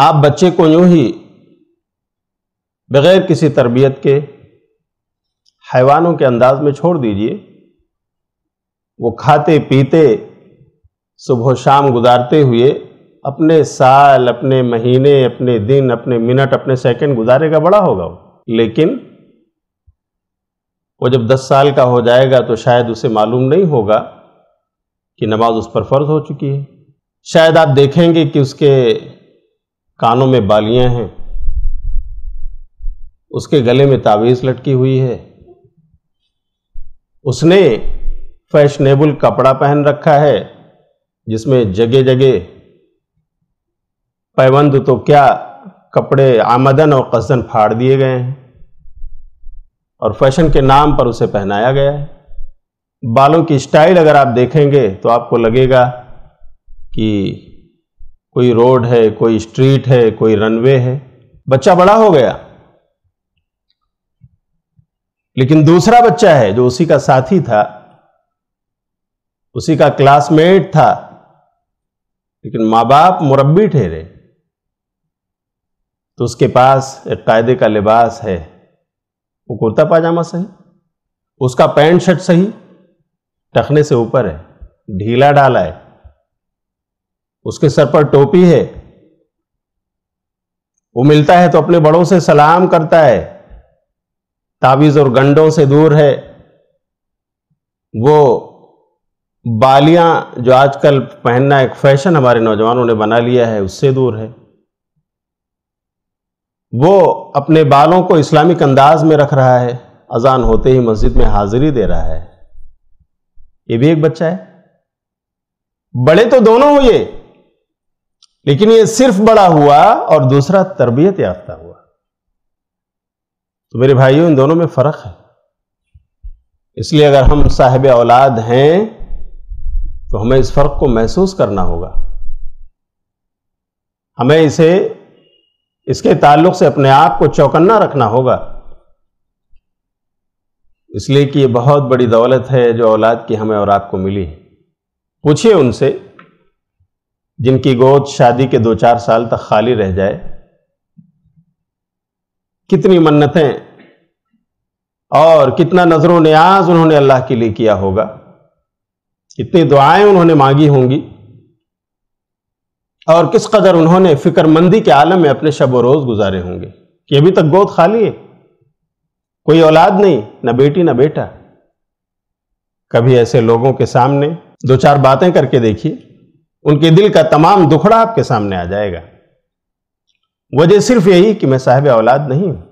आप बच्चे को यूं ही बगैर किसी तरबियत के हैवानों के अंदाज में छोड़ दीजिए वो खाते पीते सुबह शाम गुजारते हुए अपने साल अपने महीने अपने दिन अपने मिनट अपने सेकंड गुजारेगा बड़ा होगा वो लेकिन वो जब दस साल का हो जाएगा तो शायद उसे मालूम नहीं होगा कि नमाज उस पर फ़र्ज हो चुकी है शायद आप देखेंगे कि उसके कानों में बालियां हैं उसके गले में तावीज़ लटकी हुई है उसने फैशनेबल कपड़ा पहन रखा है जिसमें जगह जगह पैबंद तो क्या कपड़े आमदन और कसदन फाड़ दिए गए हैं और फैशन के नाम पर उसे पहनाया गया है बालों की स्टाइल अगर आप देखेंगे तो आपको लगेगा कि कोई रोड है कोई स्ट्रीट है कोई रनवे है बच्चा बड़ा हो गया लेकिन दूसरा बच्चा है जो उसी का साथी था उसी का क्लासमेट था लेकिन मां बाप मुरब्बी ठहरे तो उसके पास एक कायदे का लिबास है वो कुर्ता पाजामा सही उसका पैंट शर्ट सही टखने से ऊपर है ढीला डाला है उसके सर पर टोपी है वो मिलता है तो अपने बड़ों से सलाम करता है ताबीज और गंडों से दूर है वो बालियां जो आजकल पहनना एक फैशन हमारे नौजवानों ने बना लिया है उससे दूर है वो अपने बालों को इस्लामिक अंदाज में रख रहा है अजान होते ही मस्जिद में हाजिरी दे रहा है ये भी एक बच्चा है बड़े तो दोनों हुए लेकिन ये सिर्फ बड़ा हुआ और दूसरा तरबियत याफ्ता हुआ तो मेरे भाइयों इन दोनों में फर्क है इसलिए अगर हम साहिब औलाद हैं तो हमें इस फर्क को महसूस करना होगा हमें इसे इसके ताल्लुक से अपने आप को चौकन्ना रखना होगा इसलिए कि यह बहुत बड़ी दौलत है जो औलाद की हमें और आपको मिली है पूछिए उनसे जिनकी गोद शादी के दो चार साल तक खाली रह जाए कितनी मन्नतें और कितना नजरों न्याज उन्होंने अल्लाह के लिए किया होगा कितनी दुआएं उन्होंने मांगी होंगी और किस कदर उन्होंने फिक्रमंदी के आलम में अपने शब रोज़ गुजारे होंगे कि अभी तक गोद खाली है कोई औलाद नहीं ना बेटी ना बेटा कभी ऐसे लोगों के सामने दो चार बातें करके देखिए उनके दिल का तमाम दुखड़ा आपके सामने आ जाएगा वजह सिर्फ यही कि मैं साहब औलाद नहीं हूं